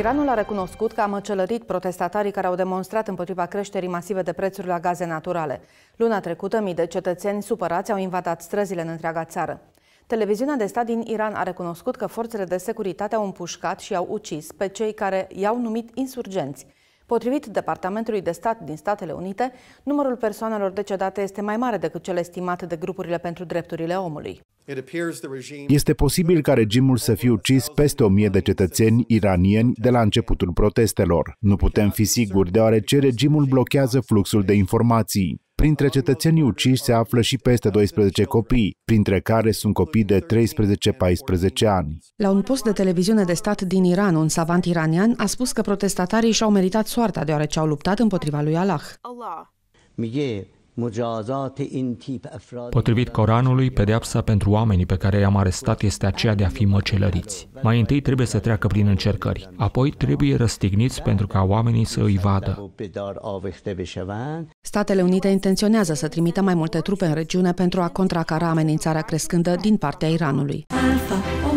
Iranul a recunoscut că a măcelărit protestatarii care au demonstrat împotriva creșterii masive de prețuri la gaze naturale. Luna trecută, mii de cetățeni supărați au invadat străzile în întreaga țară. Televiziunea de stat din Iran a recunoscut că forțele de securitate au împușcat și au ucis pe cei care i-au numit insurgenți. Potrivit Departamentului de Stat din Statele Unite, numărul persoanelor decedate este mai mare decât cel estimat de grupurile pentru drepturile omului. Este posibil ca regimul să fie ucis peste o mie de cetățeni iranieni de la începutul protestelor. Nu putem fi siguri, deoarece regimul blochează fluxul de informații. Printre cetățenii uciși se află și peste 12 copii, printre care sunt copii de 13-14 ani. La un post de televiziune de stat din Iran, un savant iranian a spus că protestatarii și-au meritat soarta deoarece au luptat împotriva lui Allah. Allah. Potrivit Coranului, pedeapsa pentru oamenii pe care i-am arestat este aceea de a fi măcelăriți. Mai întâi trebuie să treacă prin încercări, apoi trebuie răstigniți pentru ca oamenii să îi vadă. Statele Unite intenționează să trimită mai multe trupe în regiune pentru a contracara amenințarea crescândă din partea Iranului. Alpha.